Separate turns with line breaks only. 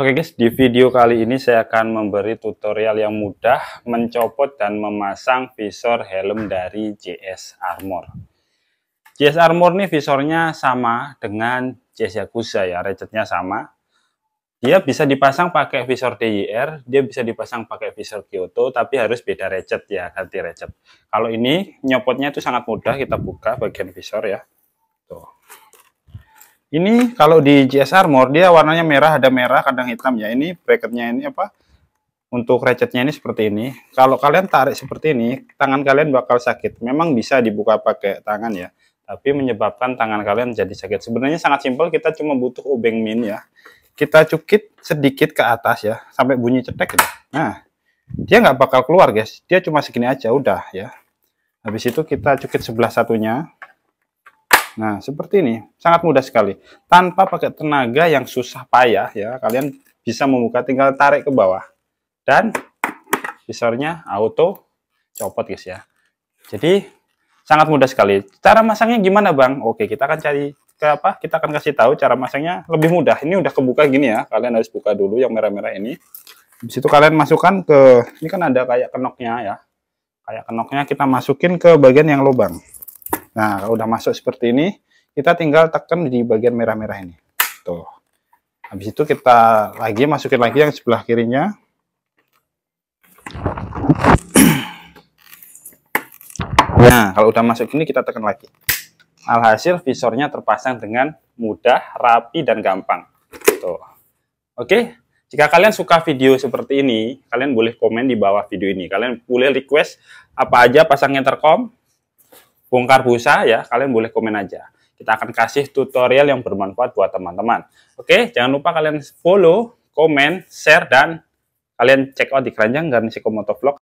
Oke guys, di video kali ini saya akan memberi tutorial yang mudah mencopot dan memasang visor helm dari JS Armor. JS Armor nih visornya sama dengan JS Yakuza ya, recetnya sama. Dia bisa dipasang pakai visor DIR, dia bisa dipasang pakai visor Kyoto, tapi harus beda recet ya, ganti recet. Kalau ini nyopotnya itu sangat mudah, kita buka bagian visor ya. Ini kalau di GS Armor dia warnanya merah ada merah kadang hitam ya. Ini bracketnya ini apa? Untuk ratchetnya ini seperti ini. Kalau kalian tarik seperti ini, tangan kalian bakal sakit. Memang bisa dibuka pakai tangan ya, tapi menyebabkan tangan kalian jadi sakit. Sebenarnya sangat simpel, kita cuma butuh obeng min ya. Kita cukit sedikit ke atas ya, sampai bunyi cetek. Ya. Nah, dia nggak bakal keluar guys. Dia cuma segini aja udah ya. Habis itu kita cukit sebelah satunya Nah, seperti ini, sangat mudah sekali. Tanpa pakai tenaga yang susah payah ya, kalian bisa membuka tinggal tarik ke bawah. Dan visornya auto copot guys ya. Jadi sangat mudah sekali. Cara masangnya gimana, Bang? Oke, kita akan cari ke apa? Kita akan kasih tahu cara masangnya lebih mudah. Ini udah kebuka gini ya. Kalian harus buka dulu yang merah-merah ini. Di situ kalian masukkan ke ini kan ada kayak kenoknya ya. Kayak kenoknya kita masukin ke bagian yang lubang. Nah, kalau udah masuk seperti ini, kita tinggal tekan di bagian merah-merah ini. Tuh. Habis itu kita lagi masukin lagi yang sebelah kirinya. Nah, kalau udah masuk ini kita tekan lagi. Alhasil visornya terpasang dengan mudah, rapi, dan gampang. Tuh. Oke, jika kalian suka video seperti ini, kalian boleh komen di bawah video ini. Kalian boleh request apa aja pasang intercom, bongkar busa ya, kalian boleh komen aja. Kita akan kasih tutorial yang bermanfaat buat teman-teman. Oke, jangan lupa kalian follow, komen, share, dan kalian check out di keranjang garnisi komoto vlog.